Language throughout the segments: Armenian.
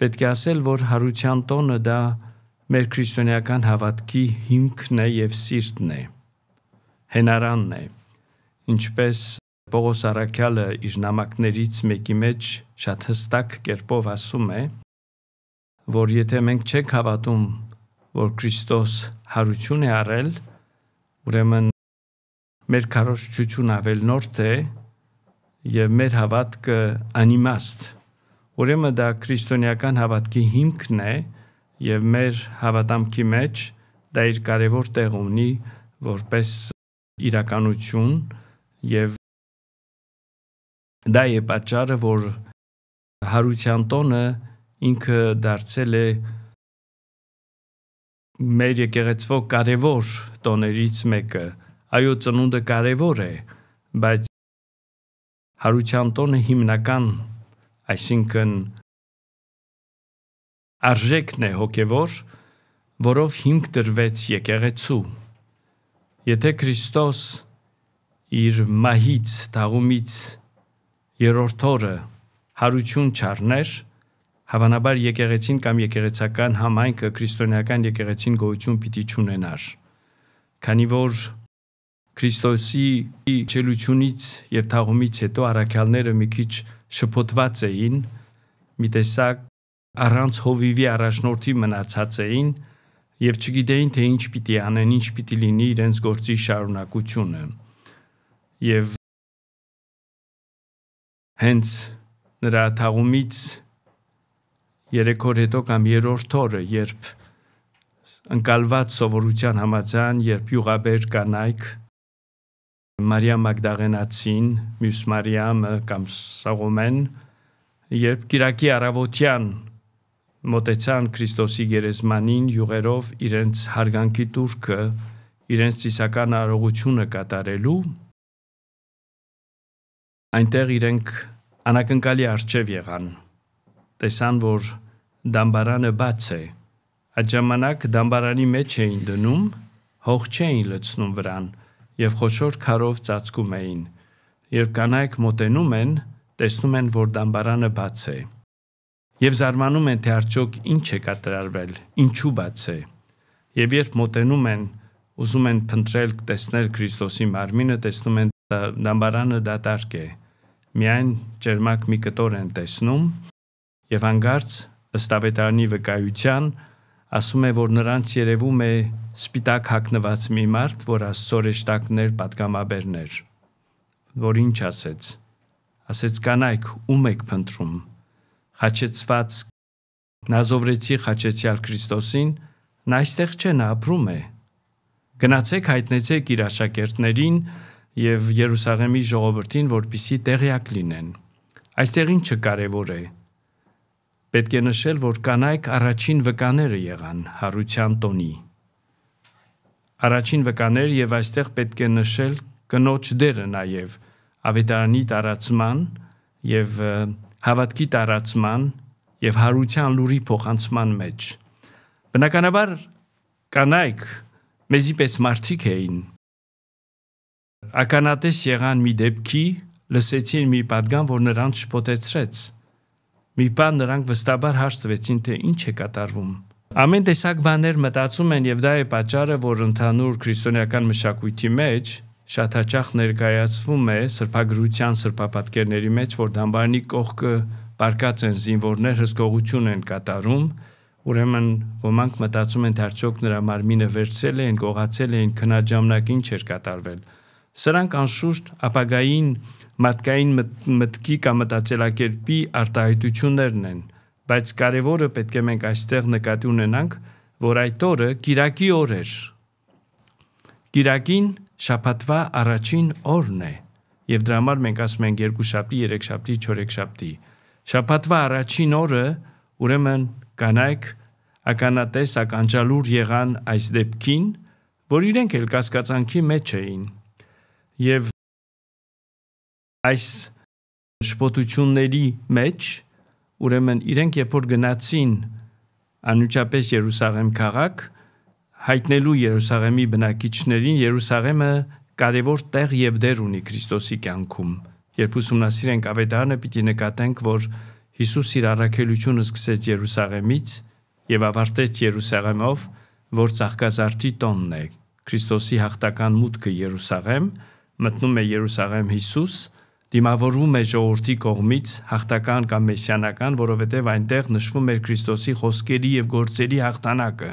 Պետք է ասել, որ հարության տոնը դա մեր քրիստոնեական հավատքի հիմքն է եւ սիրտն է։ Հենարանն է։ Ինչպես Պողոս Արաքյալը իր նամակներից մեկի մեջ շատ հստակ կերպով ասում է, որ եթե մենք չենք հավատում, որ Քրիստոս հարություն է արել, ուրեմն մեր քարոշչություն ավելնորդ է եւ մեր հավատքը անիմաստ է Ուրեմն դա քրիստոնեական հավատքի հիմքն է եւ մեր հավատամքի մեջ դա իր կարևոր տեղ ունի որպես իրականություն եւ դա է պատճառը որ հարության տոնը ինքը դարձել է մեր եկեղեցվո կարևոր տոներից մեկը այո ծնունդը կարևոր է բայց հարության տոնը հիմնական այսինքն արժեքն է հոգևոր, որով հիմք դրվեց եկեղեցու։ Եթե Քրիստոս իր մահից, թաղումից երրորդ օրը հարություն չառներ, հավանաբար եկեղեցին կամ եկեղեցական համայնքը քրիստոնեական եկեղեցին գոյություն պիտի չունենար։ Քանի որ Քրիստոսի ջելությունից եւ թաղումից հետո առաքյալները մի քիչ շփոթված էին, մի տեսակ առանց հովիվի առաջնորդի մնացած էին եւ չգիտեին թե ինչ պիտի անեն, ինչ պիտի լինի իրենց գործի շարունակությունը։ Եվ հենց նրա թաղումից 3 օր հետո կամ 3-րդ օրը, երբ ընկալված սովորության համաձայն, երբ յուղաբեր կանայք Մարիա Մագդաղենացին, մյուս Մարիամը կամ Սաղոմեն, երբ Կիրակի առավոտյան մտեցան Քրիստոսի գերեզմանին յուղերով իրենց հարգանքի турքը, իրենց ցիսական արողությունը կատարելու, այնտեղ իրենք անակնկալի արժև եղան։ Տեսան, որ դամբարանը բաց է։ Այդ ժամանակ դամբարանի մեջ էին դնում, հող չէին լցնում վրան, եւ խոշոր քարով ծածկում էին։ Երբ կանայք մոտենում են, տեսնում են, որ դամբարանը բաց է։ Եվ զարմանում են, թե արդյոք ինչ է կատարվել, ինչու բաց է։ Եվ երբ մոտենում են, ուզում են փնտրել տեսնել Քրիստոսի մարմինը, տեսնում են դամբարանը դատարկ է։ Միայն ջերմակ մի կտոր են տեսնում եւ հանգարց ըստ ավետարանի վկայության ասում է, որ նրանց երևում է սպիտակ հագնված մի մարդ, որ աստծորեշտակներ պատգամաբերներ, որ ինչ ասեց։ Ասեց կանայք, ում եք փնտրում։ Խաչեցված Նազովրեցի Խաչեցյալ Քրիստոսին, նա այստեղ չէ, նա ապրում է։ Գնացեք հայտնեցեք իր աշակերտներին եւ Երուսաղեմի ժողովրդին, որպիսի տեղյակ լինեն։ Այստեղ ինչը կարևոր է, որ Պետք է նշել, որ կանայք առաջին վկաները եղան հարության տոնի։ Առաջին վկաներ եւ այստեղ պետք է նշել կնոջ դերը նաեւ ավետարանի տարածման եւ հավատքի տարածման եւ հարության լուրի փոխանցման մեջ։ Բնականաբար կանայք մեզի պես մարդիկ էին։ Ականատես եղան մի դեպքի, լսեցին մի պատգամ, որ նրանց շփոթեցրեց Մի բան նրանք վստաբար հարցվեցին, թե ինչ է կատարվում։ Ամեն տեսակ բաներ մտածում են եւ դա է պատճառը, որ ընդհանուր քրիստոնեական մշակույթի մեջ շատ հաճախ ներկայացվում է սրբագրության սրբապատկերների մեջ, որ դամբարանի կողքը բարգած են զինվորներ հսկողություն են կատարում, ուրեմն ոմանք մտածում են թե արդյոք նրա մարմինը վերցել են, գողացել են, քնաջամնակ ինչ էր կատարվել։ Սրանք անշուշտ ապագային մարդկային մտքի կամ մտածելակերպի արտահայտություններն են, բայց կարևորը պետք է մենք այստեղ նկատի ունենանք, որ այդ օրը Կիրակի օր էր։ Կիրակին շաբաթվա առաջին օրն է, եւ դրա համար մենք ասում ենք երկու շաբթի, երեք շաբթի, չորեք շաբթի։ Շաբաթվա առաջին օրը ուրեմն կանայք ականատես ականջալուր եղան այս դեպքին, որ իրենք էլ կասկածանքի մեջ էին։ Եվ այս շփոթությունների մեջ ուրեմն իրենք երբ որ գնացին անմիջապես Երուսաղեմ քաղաք հայտնելու Երուսաղեմի բնակիչներին Երուսաղեմը կարևոր տեղ եւ դեր ունի Քրիստոսի կյանքում երբ ուսումնասիրենք ավետարանը պիտի նկատենք որ Հիսուս իր առաքելությունը սկսեց Երուսաղեմից եւ ավարտեց Երուսաղեմով որ ցաղկազարտի տոնն է Քրիստոսի հաղթական մուտքը Երուսաղեմ մտնում է Երուսաղեմ Հիսուս դիմավորվում է ժողովրդի կողմից հաղթական կամ մեսիանական, որովհետև այնտեղ նշվում էր Քրիստոսի խոսքերի եւ գործերի հաղթանակը։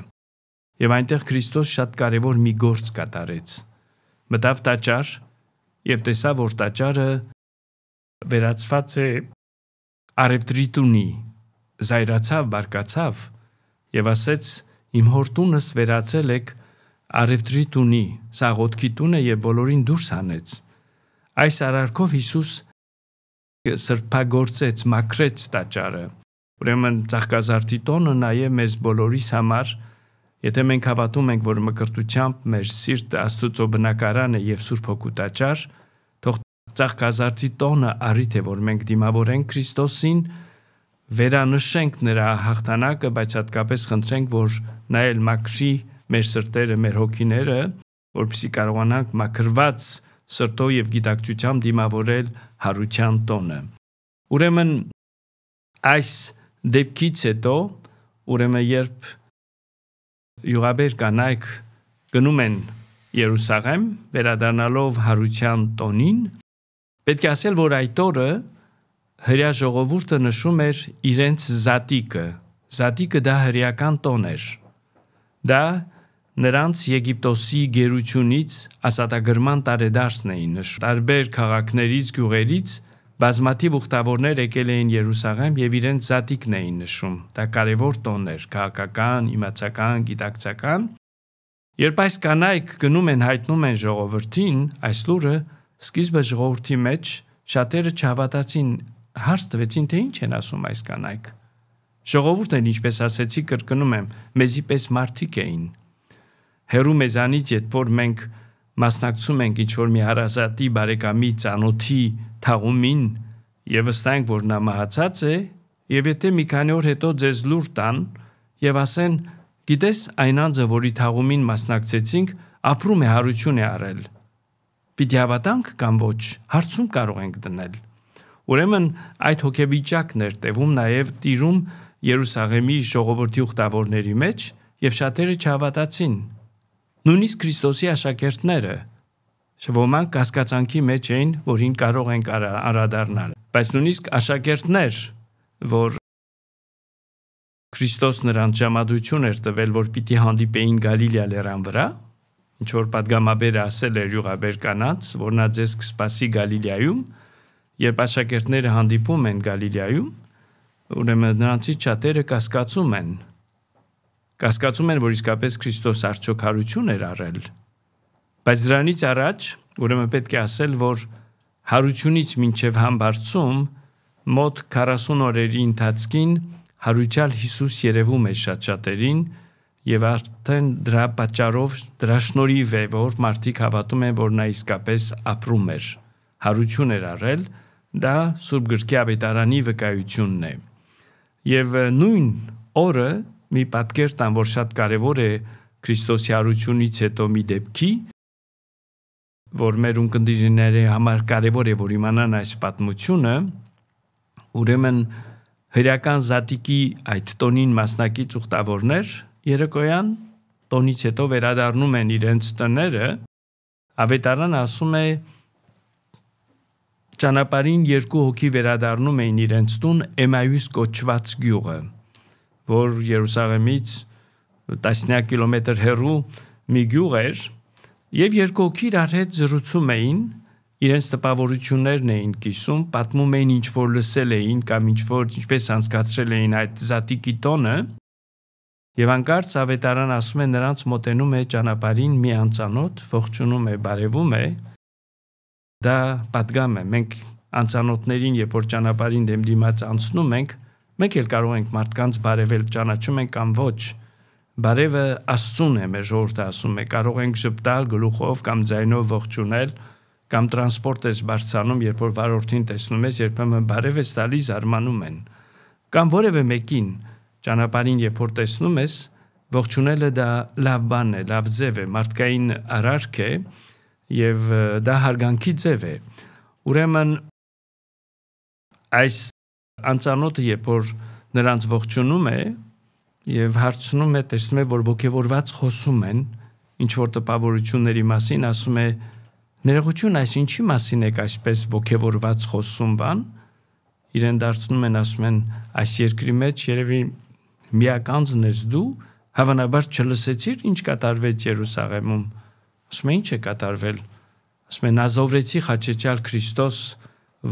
Եվ այնտեղ Քրիստոս շատ կարևոր մի գործ կատարեց։ Մտավ տաճար եւ տեսավ, որ տաճարը վերածված է արևտրի տունի, զայրացավ, բարկացավ եւ ասեց. Իմ հորտունս վերածել եք արևտրի տունի, սաղոտքի տունը եւ բոլորին դուրս հանեց։ Այս արարքով Հիսուս սրբագործեց, մաքրեց տաճարը։ Ուրեմն ցաղկազարտի տոնը նաև մեզ բոլորիս համար, եթե մենք հավատում ենք, որ մկրտությամբ մեր սիրտը Աստծո բնակարանը եւ Սուրբ Հոգու տաճար, թող ցաղկազարտի տոնը առիթ է, որ մենք դիմավորենք Քրիստոսին, վերանշենք նրա հաղթանակը, բայց հատկապես խնդրենք, որ նա էլ մաքրի մեր սրտերը, մեր հոգիները, որպեսզի կարողանանք մաքրված սրտով եւ գիտակցությամբ դիմավորել հարության տոնը։ Ուրեմն այս դեպքից հետո ուրեմն երբ յուղաբեր կանայք գնում են Երուսաղեմ վերադառնալով հարության տոնին պետք է ասել որ այդ օրը հрья ժողովուրդը նշում էր իրենց զատիկը զատիկը դա հрьяական տոն էր դա Նրանց Եգիպտոսի գերությունից ասատագրման տարեդարձն էին նշում։ Տարբեր քաղաքներից, գյուղերից բազմաթիվ ուխտավորներ եկել էին Երուսաղեմ եւ իրենց զատիկն էին նշում։ Դա կարևոր տոն էր՝ քաղաքական, իմացական, գիտակցական։ Երբ այս կանայք գնում են հայտնում են ժողովրդին, այս լուրը սկիզբը ժողովրդի մեջ շատերը չհավատացին, հարց տվեցին, թե ինչ են ասում այս կանայք։ Ժողովուրդն ինչպես ասեցի կրկնում եմ, մեզի պես մարդիկ էին հերու մեզանից երբ որ մենք մասնակցում ենք ինչ որ մի հարազատի բարեկամի ցանոթի թաղումին եւ վստահենք որ նա մահացած է եւ եթե մի քանի օր հետո ձեզ լուր տան եւ ասեն գիտես այն անձը որի թաղումին մասնակցեցինք ապրում է հարություն է արել պիտի հավատանք կամ ոչ հարցում կարող ենք դնել ուրեմն այդ հոգեվիճակն էր տևում նաեւ տիրում Երուսաղեմի ժողովրդի ուխտավորների մեջ եւ շատերը չհավատացին չա Նույնիսկ Քրիստոսի աշակերտները շոմանք կասկածանքի մեջ էին, որ հին կարող են արադառնալ, բայց նույնիսկ աշակերտներ, որ Քրիստոս նրանց ժամադություն էր տվել, որ պիտի հանդիպեին Գալիլեա լեռան վրա, ինչ որ падգամաբերը ասել էր յուղաբեր կանած, որ նա ձեզ կսպասի Գալիլեայում, երբ աշակերտները հանդիպում են Գալիլեայում, ուրեմն նրանցից շատերը կասկածում են, Կասկածում են, որ իսկապես Քրիստոս արդյոք հարություն էր առել։ Բայց դրանից առաջ, ուրեմն պետք է ասել, որ հարությունից մինչև համբարձում մոտ 40 օրերի ընթացքին հարուճալ Հիսուս երևում է շատերին եւ արդեն դրա պատճառով դրա շնորհիվ է որ մարդիկ հավատում են որ նա իսկապես ապրում էր հարություն էր առել դա Սուրբ Գրքի ավետարանի վկայությունն է եւ նույն օրը մի պատկեր տան, որ շատ կարևոր է Քրիստոսի արությունից հետո մի դեպքի, որ մեր ունկնդիրների համար կարևոր է որ իմանան այս պատմությունը, ուրեմն հրեական զատիկի այդ տոնին մասնակից ուխտավորներ երեկոյան տոնից հետո վերադառնում են իրենց տները, ավետարան ասում է ճանապարհին երկու հոգի վերադառնում էին իրենց տուն Էմայուս կոչված գյուղը որ Երուսաղեմից տասնյակ կիլոմետր հեռու մի գյուղ էր եւ երկու հոգի իրար հետ զրուցում էին իրենց տպավորություններն էին կիսում պատմում էին ինչ որ լսել էին կամ ինչ որ ինչպես անցկացրել էին այդ զատիկի տոնը եւ անկարծ ավետարան ասում է նրանց մոտենում է ճանապարհին մի անծանոթ ողջունում է բարևում է դա պատգամ է մենք անծանոթներին երբ որ ճանապարհին դեմ դիմաց անցնում ենք Մենք էլ կարող ենք մարդկանց բարևել, ճանաչում ենք կամ ոչ։ Բարևը Աստծուն է, մեր ժողովուրդը ասում է, կարող ենք շփտալ գլուխով կամ ձայնով ողջունել, կամ տրանսպորտես բարձանում, երբ որ վարորդին տեսնում ես, երբեմն բարև ես տալիս զարմանում են։ Կամ որևէ մեկին ճանապարհին, երբ որ տեսնում ես, ողջունելը դա լավ բան է, լավ ձև է, մարդկային արարք է եւ դա հարգանքի ձև է։ Ուրեմն այս անծանոթը երբ որ նրանց ողջունում է եւ հարցնում է տեսնում է որ ողքեվորված խոսում են ինչ որ տպավորությունների մասին ասում է ներողություն այս ինչի մասին եք այսպես ողքեվորված խոսում բան իրեն դարձնում են ասում են այս երկրի մեջ երևի միակ անձն ես դու հավանաբար չլսեցիր ինչ կատարվեց Երուսաղեմում ասում է ինչ է կատարվել ասում են ազովրեցի խաչեչալ Քրիստոս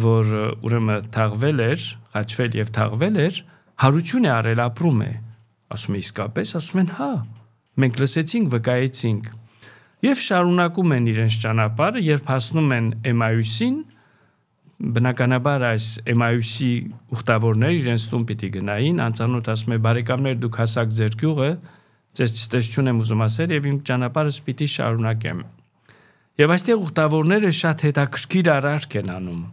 որ ուրեմն թաղվել էր, խաչվել եւ թաղվել էր, հարություն է արել ապրում է։ Ասում է իսկապես, ասում են հա։ Մենք լսեցինք, վկայեցինք։ Եվ շարունակում են իրենց ճանապարհը, երբ հասնում են Էմայուսին, բնականաբար այս Էմայուսի ուխտավորները իրենց տուն պիտի գնային, անծանոթ ասում է բարեկամներ դուք հասակ ձեր գյուղը, ձեզ ցտես չունեմ ուզում ասել եւ իմ ճանապարհս պիտի շարունակեմ։ Եվ այստեղ ուխտավորները շատ հետաքրքիր արարք են անում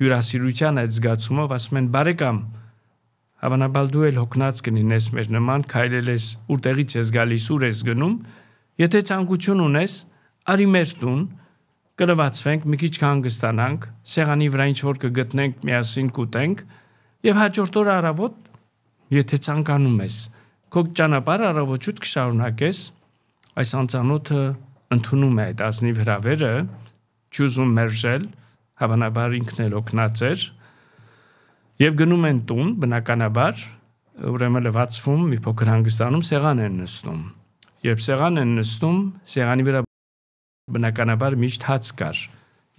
հյուրասիրության այդ զգացումով ասում են բարեկամ հավանաբար դու էլ հոգնած կլինես մեր նման քայլելես որտեղից ես գալիս ուր ես գնում եթե ցանկություն ունես արի մեր տուն կրվածվենք, մի քիչ հանգստանանք, սեղանի վրա ինչ որ կգտնենք, միասին կուտենք եւ հաջորդ օրը առավոտ, եթե ցանկանում ես, քո ճանապարհը առավոտուտ կշարունակես, այս անծանոթը ընդունում է այդ ազնիվ հրավերը, ճուզում մերժել հավանաբար ինքն էլ օգնած էր եւ գնում են տուն բնականաբար ուրեմն լվացվում մի փոքր հանգստանում սեղան են նստում երբ սեղան են նստում սեղանի վրա բնականաբար միշտ հաց կար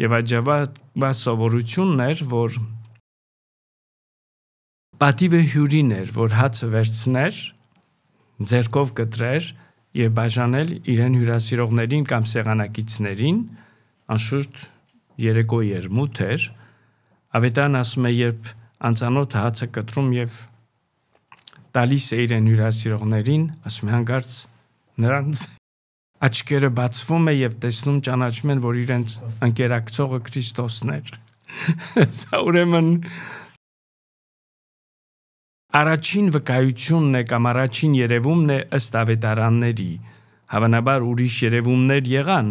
եւ աջավա սովորությունն էր որ պատիվը հյուրին էր որ հացը վերցներ ձերքով կտրեր եւ բաժանել իրեն հյուրասիրողներին կամ սեղանակիցներին անշուշտ երեկո երմուտ էր, ավետարան ասում է, երբ անծանոթ հացը կտրում եւ տալիս է իրեն հյուրասիրողներին, ասում է հանգարց նրանց աչքերը բացվում է եւ տեսնում ճանաչում են, որ իրենց ընկերակցողը Քրիստոսն էր։ Սա ուրեմն առաջին վկայությունն է կամ առաջին երևումն է ըստ ավետարանների։ Հավանաբար ուրիշ երևումներ եղան,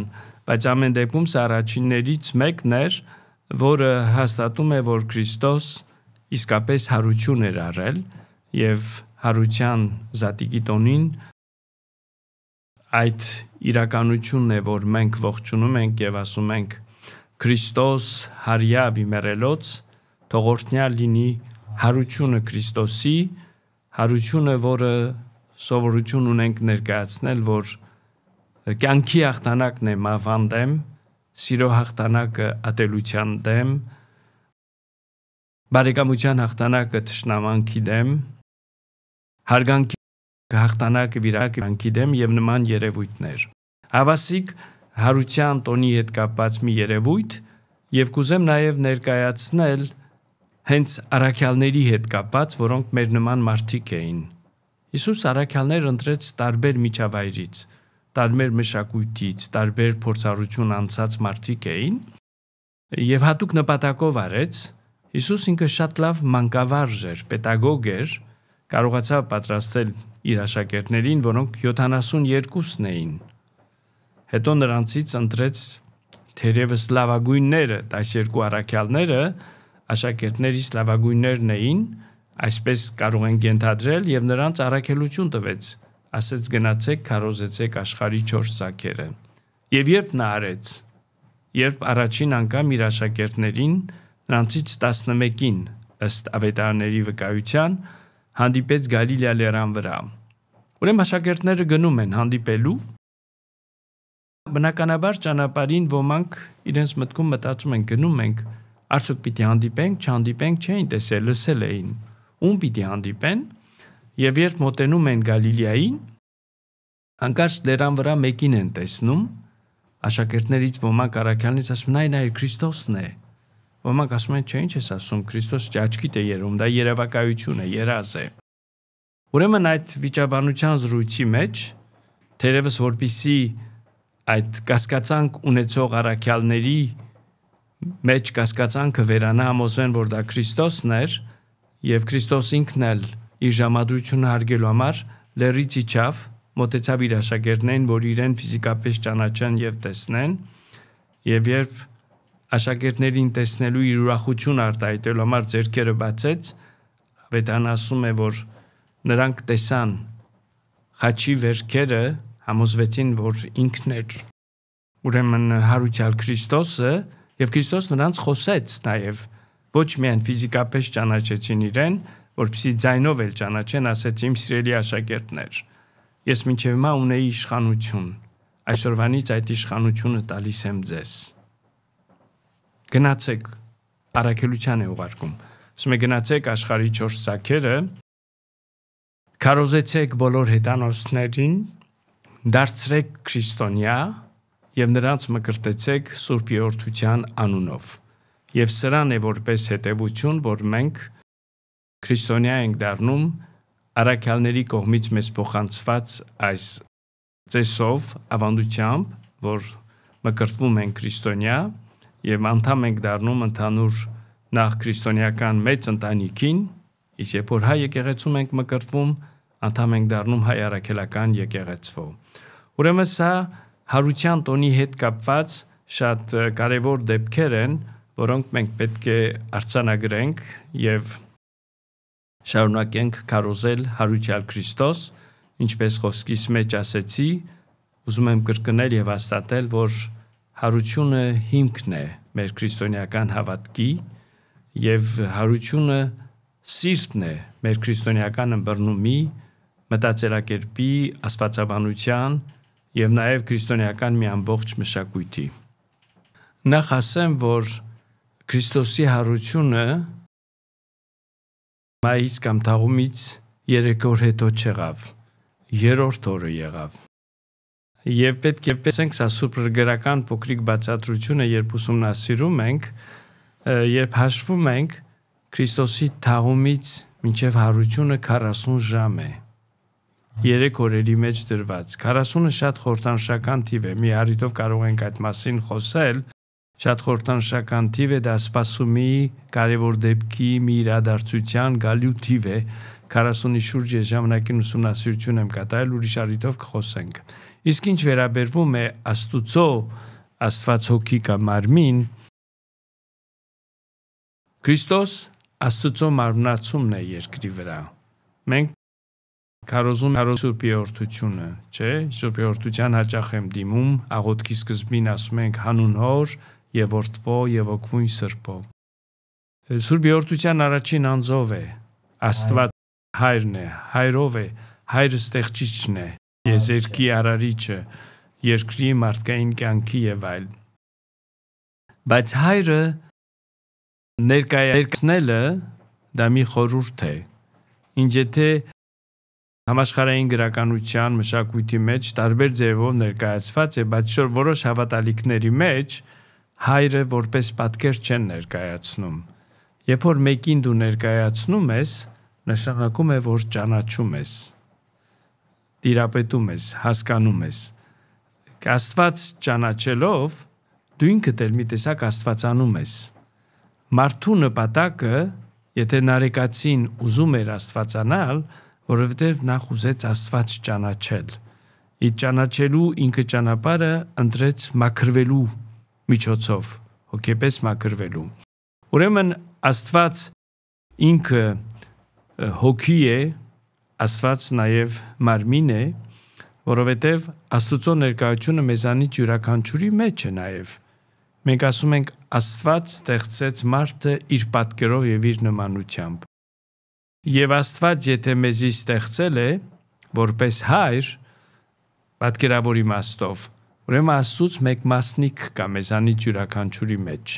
բայց ամեն դեպքում սա առաջիններից մեկն էր, որը հաստատում է, որ Քրիստոս իսկապես հարություն էր առել եւ հարության զատիկի տոնին այդ իրականությունն է, որ մենք ողջունում ենք եւ ասում ենք Քրիստոս հարյա վիմերելոց թողորթնյա լինի հարությունը Քրիստոսի, հարությունը, որը սովորություն ունենք ներկայացնել, որ կյանքի հաղթանակն է մավան դեմ, սիրո հաղթանակը ատելության դեմ, բարեկամության հաղթանակը ճշնամանքի դեմ, հարգանքի հաղթանակը վիրակրանքի դեմ եւ նման երևույթներ։ Հավասիկ հարության տոնի հետ կապված մի երևույթ եւ կուզեմ նաեւ ներկայացնել հենց առաքյալների հետ կապված, որոնք մեր նման մարդիկ էին։ Հիսուս առաքյալներ ընտրեց տարբեր միջավայրից տարբեր մշակույթից, տարբեր փորձառություն անցած մարդիկ էին եւ հատուկ նպատակով արեց Հիսուս ինքը շատ լավ մանկավարժ էր, պետագոգ էր, կարողացավ պատրաստել իր աշակերտներին, որոնք 72-ն էին։ Հետո նրանցից ընտրեց թերևս լավագույնները, 12 առաքյալները աշակերտների լավագույններն էին, այսպես կարող են ենթադրել եւ նրանց առաքելություն տվեց ասեց գնացեք քարոզեցեք աշխարի 4 սակերը։ Եվ երբ նա արեց, երբ առաջին անգամ իր աշակերտներին, նրանցից 11-ին ըստ ավետարանների վկայության հանդիպեց Գալիլեա լեռան վրա։ Ուրեմն աշակերտները գնում են հանդիպելու Բնականաբար ճանապարհին ոմանք իրենց մտքում մտածում են գնում ենք արդյոք պիտի հանդիպենք, չհանդիպենք, չէին տեսել, լսել էին։ Ում պիտի հանդիպեն, Եվ երբ մոտենում են Գալիլեային, հանկարծ դերան վրա մեկին են տեսնում, աշակերտներից ոմանք Արաքյանից ասում նայ նայ Քրիստոսն է։ Ոմանք ասում են, չէ, ինչ ես ասում, Քրիստոս ճաճկիտ է երում, դա երևակայություն է, երազ է։ Ուրեմն այդ վիճաբանության զրույցի մեջ թերևս որբիսի այդ կասկածանք ունեցող առաքյալների մեջ կասկածանքը վերանա համոզվեն, որ դա Քրիստոսն էր եւ Քրիստոս ինքն էլ իր ժամադրությունը հարգելու համար լերից իջավ, մտեցավ իր աշակերտներին, որ իրեն ֆիզիկապես ճանաչեն եւ տեսնեն, եւ երբ աշակերտներին տեսնելու իր ուրախություն արտահայտելու համար ձերքերը բացեց, ավետան ասում է, որ նրանք տեսան խաչի վերքերը, համոզվեցին, որ ինքն էր ուրեմն հարուցյալ Քրիստոսը եւ Քրիստոս նրանց խոսեց նաեւ ոչ միայն ֆիզիկապես ճանաչեցին իրեն, որպեսի ձայնով էլ ճանաչեն, ասաց իմ սիրելի աշակերտներ, ես մինչև հիմա ունեի իշխանություն։ Այսօրվանից այդ իշխանությունը տալիս եմ ձեզ։ Գնացեք, առաքելության է ուղարկում։ Ասում է գնացեք աշխարհի 4 ցակերը, քարոզեցեք բոլոր հետանոսներին, դարձրեք քրիստոնյա եւ նրանց մկրտեցեք Սուրբ Եորդության անունով։ Եվ սրան է որպես հետևություն, որ մենք քրիստոնյա ենք դառնում արաքյալների կողմից մեզ փոխանցված այս ծեսով ավանդությամբ, որ մկրտվում են քրիստոնյա եւ անդամ ենք դառնում ընդհանուր նախ քրիստոնեական մեծ ընտանիքին, իսկ երբ որ հայ եկեղեցում ենք մկրտվում, անդամ ենք դառնում հայ արաքելական եկեղեցվո։ Ուրեմն սա հարության տոնի հետ կապված շատ կարևոր դեպքեր են, որոնք մենք պետք է արցանագրենք եւ և Շարունակենք քարոզել հարուճալ Քրիստոս, ինչպես խոսքիս մեջ ասեցի, ուզում եմ կրկնել եւ հաստատել, որ հարությունը հիմքն է մեր քրիստոնեական հավատքի եւ հարությունը սիրտն է մեր քրիստոնեական ըմբռնումի, մտածելակերպի, աստվածաբանության եւ նաեւ քրիստոնեական մի ամբողջ մշակույթի։ Նախ ասեմ, որ Քրիստոսի հարությունը Մայիս կամ թաղումից 3 օր հետո չեղավ։ Երրորդ օրը եղավ։ Եվ պետք է պեսենք սա սուպերգրական փոքրիկ բացատրությունը, երբ ուսումնասիրում ենք, երբ հաշվում ենք Քրիստոսի թաղումից մինչև հարությունը 40 ժամ է։ 3 օրերի մեջ դրված։ 40-ը շատ խորտանշական թիվ է։ Մի առիթով կարող ենք այդ մասին խոսել, Շատ խորտանշական թիվ է դա սպասումի կարևոր դեպքի մի իրադարձության գալու թիվ է 40-ի շուրջ ես ժամանակին ուսումնասիրություն եմ կատարել ուրիշ առիթով կխոսենք իսկ ինչ վերաբերվում է աստուծո աստված հոգի կամ մարմին Քրիստոս աստուծո մարմնացումն է երկրի վրա մենք Քարոզում հարոսուպի օրդությունը, չէ՞, սուպի օրդության հաճախ եմ դիմում, աղոթքի սկզբին ասում ենք հանուն հոր, եւ որդվո եւ օգվույն սրբով։ Սուրբ Եորտության առաջին անձով է Աստված հայրն է, հայրով է, հայրը ստեղծիչն է, եզերքի արարիչը, երկրի մարդկային կյանքի եւ այլ։ Բայց հայրը ներկայացնելը դա մի խորուրդ է։ Ինչ եթե համաշխարհային գրականության մշակույթի մեջ տարբեր ձևով ներկայացված է, բայց որոշ հավատալիքների մեջ հայրը որպես պատկեր չեն ներկայացնում։ Երբ որ մեկին դու ներկայացնում ես, նշանակում է, որ ճանաչում ես, տիրապետում ես, հասկանում ես։ Աստված ճանաչելով դու ինքդ էլ մի տեսակ Աստվածանում ես։ Մարդու նպատակը, եթե նարեկացին ուզում էր Աստվածանալ, որովհետև նախ ուզեց Աստված ճանաչել։ Իդ ճանաչելու ինքը ճանապարհը ընտրեց մաքրվելու միջոցով հոգեպես մաքրվելու։ Ուրեմն Աստված ինքը հոգի է, Աստված նաև մարմին է, որովհետև Աստուծո ներկայությունը մեզանից յուրաքանչյուրի մեջ է նաև։ Մենք ասում ենք Աստված ստեղծեց մարդը իր պատկերով եւ իր նմանությամբ։ Եվ Աստված եթե մեզի ստեղծել է որպես հայր, պատկերավոր իմաստով, Ուրեմն Աստծուց մեկ մասնիկ կա մեզանից յուրաքանչյուրի մեջ։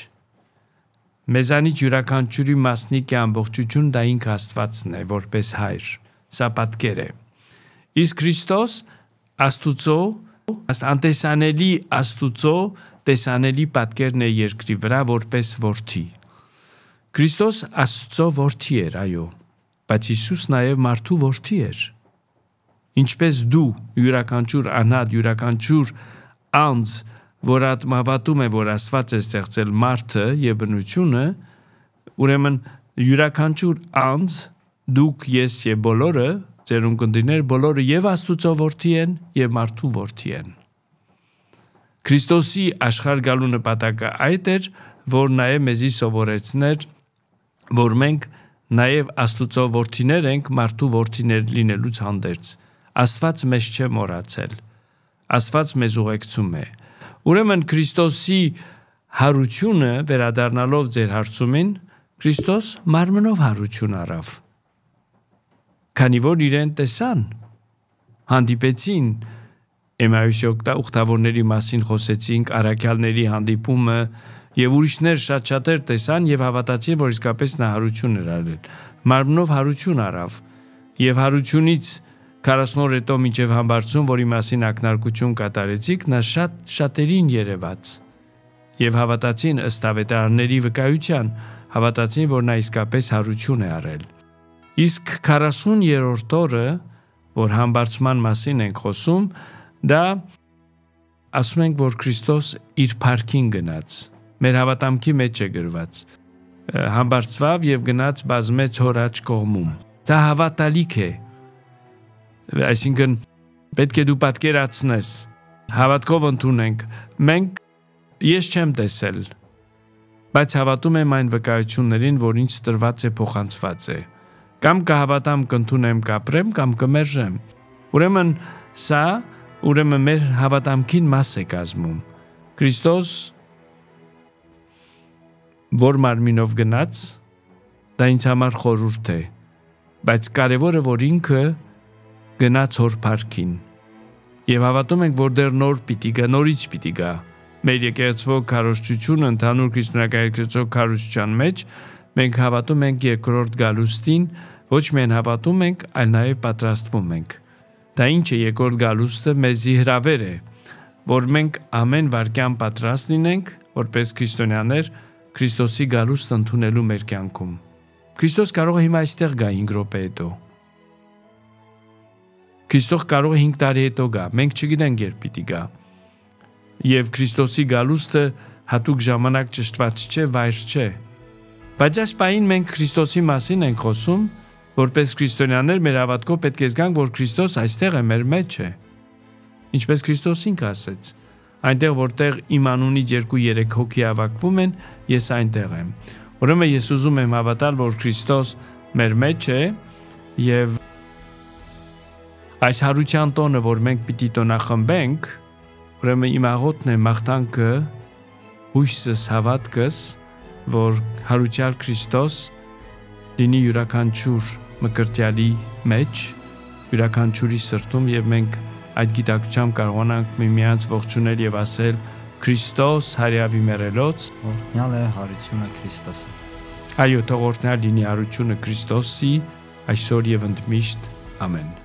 Մեզանից յուրաքանչյուրի մասնիկի ամբողջություն դա ինք Աստվածն է, որպես հայր։ Սա պատկեր է։ Իսկ Քրիստոս Աստուծո, աստ անտեսանելի Աստուծո տեսանելի պատկերն է երկրի վրա որպես որդի։ Քրիստոս Աստծո որդի էր, այո, բայց Հիսուս նաև մարդու որդի էր։ Ինչպես դու յուրաքանչյուր անհատ, յուրաքանչյուր յուրական անձ, որ ատմավատում է, որ Աստված է ստեղծել մարդը եւ բնությունը, ուրեմն յուրաքանչյուր անձ, դուք, ես եւ բոլորը, ձերում կնդիներ բոլորը եւ Աստուծո որդի են եւ մարդու որդի են։ Քրիստոսի աշխարհ գալու նպատակը այդ էր, որ նաեւ մեզի սովորեցներ, որ մենք նաեւ Աստուծո որդիներ ենք մարդու որդիներ լինելուց հանդերձ։ Աստված մեզ չի մոռացել։ Աստված մեզ ուղեկցում է։ Ուրեմն Քրիստոսի հարությունը վերադառնալով ձեր հարցումին, Քրիստոս մարմնով հարություն առավ։ Քանի որ իրեն տեսան, հանդիպեցին Էմաուսի ուխտավորների մասին խոսեցինք, Արաքյալների հանդիպումը եւ ուրիշներ շատ-շատեր տեսան եւ հավատացին, որ իսկապես նա հարություն էր արել։ Մարմնով հարություն առավ եւ հարությունից 40 օր հետո մինչև համբարձում, որի մասին ակնարկություն կատարեցիք, նա շատ շատերին երևաց։ Եվ հավատացին ըստ ավետարանների վկայության, հավատացին, որ նա իսկապես հարություն է արել։ Իսկ 40-րդ օրը, որ համբարձման մասին ենք խոսում, դա ասում ենք, որ Քրիստոս իր парքին գնաց։ Մեր հավատամքի մեջ է գրված։ Համբարձվավ եւ գնաց բազմեց հորաճ կողմում։ Դա հավատալիք է, Այսինքն պետք է դու պատկերացնես, հավատքով ընդունենք։ Մենք ես չեմ տեսել, բայց հավատում եմ այն վկայություններին, որ ինձ տրված է փոխանցված է։ Կամ կհավատամ, կընդունեմ, կապրեմ կամ կմերժեմ։ Ուրեմն սա ուրեմն մեր հավատամքին մաս է կազմում։ Քրիստոս որ մարմինով գնաց, դա ինձ համար խորուրդ է, բայց կարևորը որ ինքը գնա ցոր парքին։ Եվ հավատում ենք, որ դեռ նոր պիտի գա, նորից պիտի գա։ Մեր եկեղեցվո քարոշչությունը ընդհանուր քրիստոնեական քարոշչության մեջ մենք հավատում ենք երկրորդ գալուստին, ոչ միայն հավատում ենք, այլ նաև պատրաստվում ենք։ Դա ինչ է երկրորդ գալուստը մեզի հրավեր է, որ մենք ամեն վարքյան պատրաստ լինենք, որպես քրիստոնյաներ Քրիստոսի գալուստը ընդունելու մեր կյանքում։ Քրիստոս կարող է հիմա այստեղ գա 5 րոպե հետո։ Քրիստոս կարող է 5 տարի հետո գա։ Մենք չգիտենք երբ պիտի գա։ Եվ Քրիստոսի գալուստը հատուկ ժամանակ ճշտված չէ, վայր չէ։ Բայց այս պայն մենք Քրիստոսի մասին ենք խոսում, որպես քրիստոնյաներ մեր հավատքով պետք է զգանք, որ Քրիստոս այստեղ է մեր մեջ է։ Ինչպես Քրիստոսին ասաց. այնտեղ որտեղ իմ անունից 2-3 հոգի հավաքվում են, ես այնտեղ եմ։ Ուրեմն ես ուզում եմ հավատալ, որ Քրիստոս մեր մեջ է եւ Այս հարության տոնը, որ մենք պիտի տոնախմբենք, ուրեմն իմ աղոթն է մաղթանքը, հույսս, հավատքս, որ հարության Քրիստոս լինի յուրաքանչյուր մկրտյալի մեջ, յուրաքանչյուրի սրտում եւ մենք այդ գիտակցությամբ կարողանանք միմյանց ողջունել եւ ասել Քրիստոս հարյավի մերելոց օրհնյալ է հարությունը Քրիստոսի։ Այո, թող օրհնյալ լինի հարությունը Քրիստոսի այսօր եւ ընդմիշտ։ Ամեն։